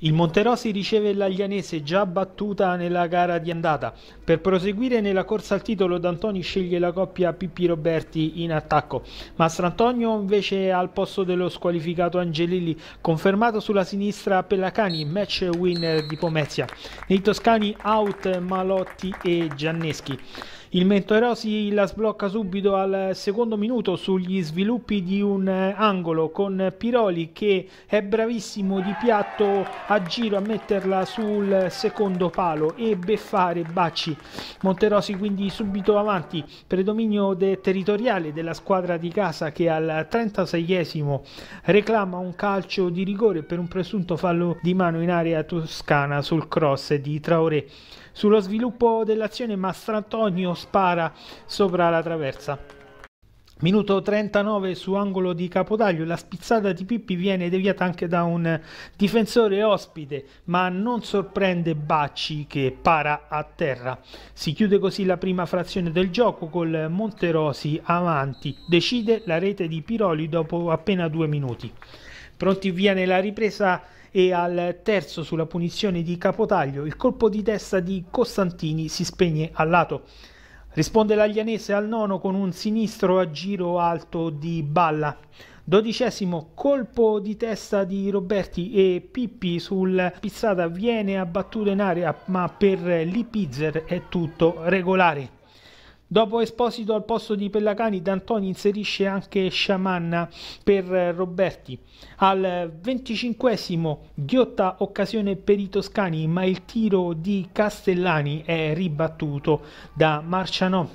Il Monterosi riceve l'Aglianese già battuta nella gara di andata. Per proseguire nella corsa al titolo D'Antoni sceglie la coppia Pippi Roberti in attacco. Mastrantonio invece al posto dello squalificato Angelilli, confermato sulla sinistra Pellacani, match winner di Pomezia. Nei toscani out Malotti e Gianneschi. Il Menterosi la sblocca subito al secondo minuto sugli sviluppi di un angolo con Piroli che è bravissimo di piatto a giro a metterla sul secondo palo e beffare Bacci. Monterosi quindi subito avanti, predominio de territoriale della squadra di casa che al 36esimo reclama un calcio di rigore per un presunto fallo di mano in area toscana sul cross di Traoré. Sullo sviluppo dell'azione Mastrantonio spara sopra la traversa. Minuto 39 su angolo di Capodaglio, la spizzata di Pippi viene deviata anche da un difensore ospite, ma non sorprende Bacci che para a terra. Si chiude così la prima frazione del gioco col Monterosi avanti, decide la rete di Piroli dopo appena due minuti. Pronti via nella ripresa e al terzo sulla punizione di Capotaglio il colpo di testa di Costantini si spegne a lato. Risponde l'Aglianese al nono con un sinistro a giro alto di Balla. Dodicesimo colpo di testa di Roberti e Pippi sul pizzata viene abbattuto in aria, ma per Lipizzer è tutto regolare. Dopo Esposito al posto di Pellacani, D'Antoni inserisce anche Sciamanna per eh, Roberti. Al 25 ghiotta occasione per i toscani, ma il tiro di Castellani è ribattuto da Marcianò.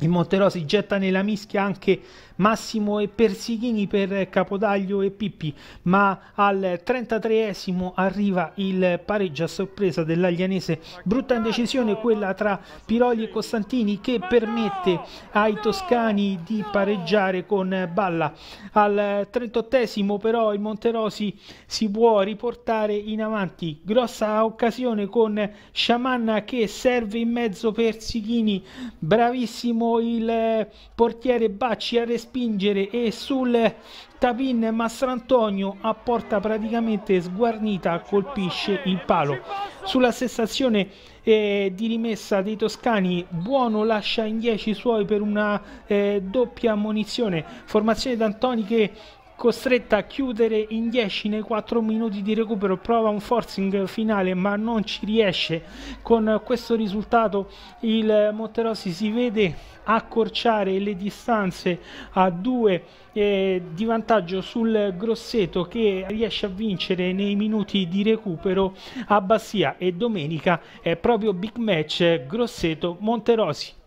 Il Monterò si getta nella mischia anche Massimo e Persichini per Capodaglio e Pippi, ma al 33esimo arriva il pareggio a sorpresa dell'Aglianese. Brutta indecisione quella tra Piroli e Costantini che permette ai toscani di pareggiare con Balla. Al 38esimo però il Monterosi si può riportare in avanti. Grossa occasione con Sciamanna che serve in mezzo Persichini, bravissimo Fermo il eh, portiere Bacci a respingere e sul Tapin Mastrantonio a porta praticamente sguarnita colpisce il palo. Sulla stessa azione eh, di rimessa dei toscani Buono lascia in 10 suoi per una eh, doppia ammonizione. Formazione d'Antoni che costretta a chiudere in 10 nei 4 minuti di recupero prova un forcing finale ma non ci riesce con questo risultato il Monterossi si vede accorciare le distanze a 2 eh, di vantaggio sul Grosseto che riesce a vincere nei minuti di recupero a Bassia e domenica è proprio big match Grosseto Monterossi